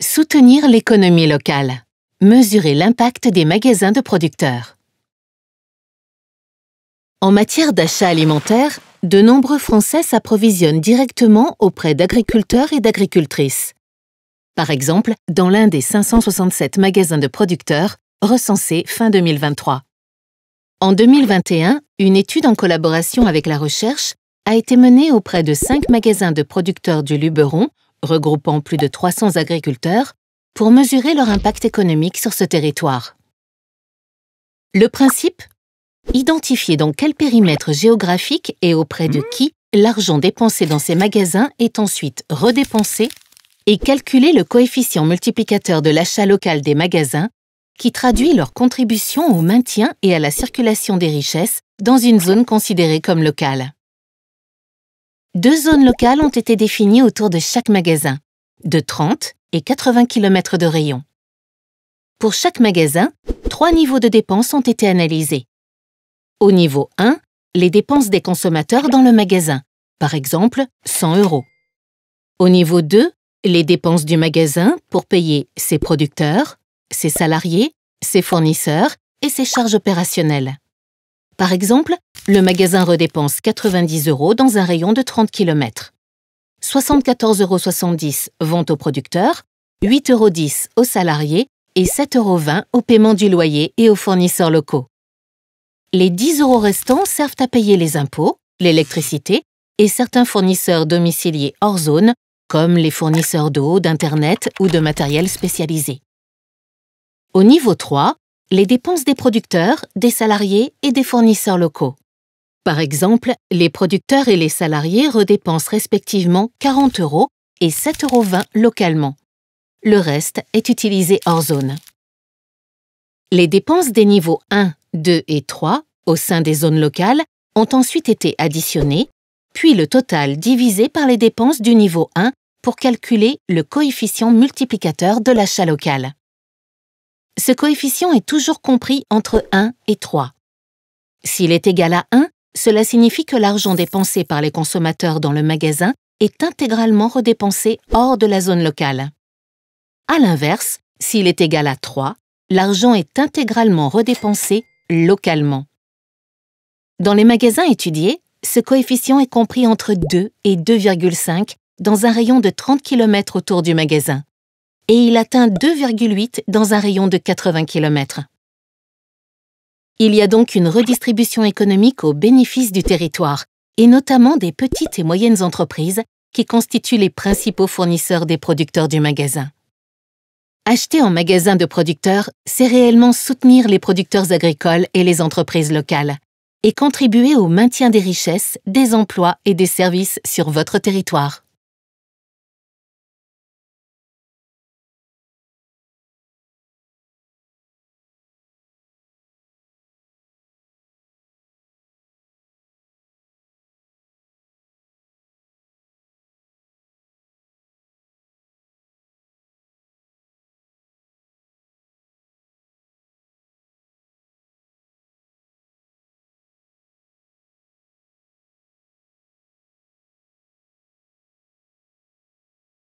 Soutenir l'économie locale. Mesurer l'impact des magasins de producteurs. En matière d'achat alimentaire, de nombreux Français s'approvisionnent directement auprès d'agriculteurs et d'agricultrices. Par exemple, dans l'un des 567 magasins de producteurs recensés fin 2023. En 2021, une étude en collaboration avec la recherche a été menée auprès de 5 magasins de producteurs du Luberon regroupant plus de 300 agriculteurs, pour mesurer leur impact économique sur ce territoire. Le principe Identifier dans quel périmètre géographique et auprès de mmh. qui l'argent dépensé dans ces magasins est ensuite redépensé et calculer le coefficient multiplicateur de l'achat local des magasins qui traduit leur contribution au maintien et à la circulation des richesses dans une zone considérée comme locale deux zones locales ont été définies autour de chaque magasin, de 30 et 80 km de rayon. Pour chaque magasin, trois niveaux de dépenses ont été analysés. Au niveau 1, les dépenses des consommateurs dans le magasin, par exemple 100 euros. Au niveau 2, les dépenses du magasin pour payer ses producteurs, ses salariés, ses fournisseurs et ses charges opérationnelles. Par exemple, le magasin redépense 90 euros dans un rayon de 30 km. 74,70 euros vont aux producteurs, 8,10 euros aux salariés et 7,20 euros au paiement du loyer et aux fournisseurs locaux. Les 10 euros restants servent à payer les impôts, l'électricité et certains fournisseurs domiciliés hors zone, comme les fournisseurs d'eau, d'Internet ou de matériel spécialisé. Au niveau 3, les dépenses des producteurs, des salariés et des fournisseurs locaux. Par exemple, les producteurs et les salariés redépensent respectivement 40 euros et 7,20 euros localement. Le reste est utilisé hors zone. Les dépenses des niveaux 1, 2 et 3 au sein des zones locales ont ensuite été additionnées, puis le total divisé par les dépenses du niveau 1 pour calculer le coefficient multiplicateur de l'achat local ce coefficient est toujours compris entre 1 et 3. S'il est égal à 1, cela signifie que l'argent dépensé par les consommateurs dans le magasin est intégralement redépensé hors de la zone locale. À l'inverse, s'il est égal à 3, l'argent est intégralement redépensé localement. Dans les magasins étudiés, ce coefficient est compris entre 2 et 2,5 dans un rayon de 30 km autour du magasin et il atteint 2,8 dans un rayon de 80 km. Il y a donc une redistribution économique au bénéfice du territoire, et notamment des petites et moyennes entreprises qui constituent les principaux fournisseurs des producteurs du magasin. Acheter en magasin de producteurs, c'est réellement soutenir les producteurs agricoles et les entreprises locales, et contribuer au maintien des richesses, des emplois et des services sur votre territoire.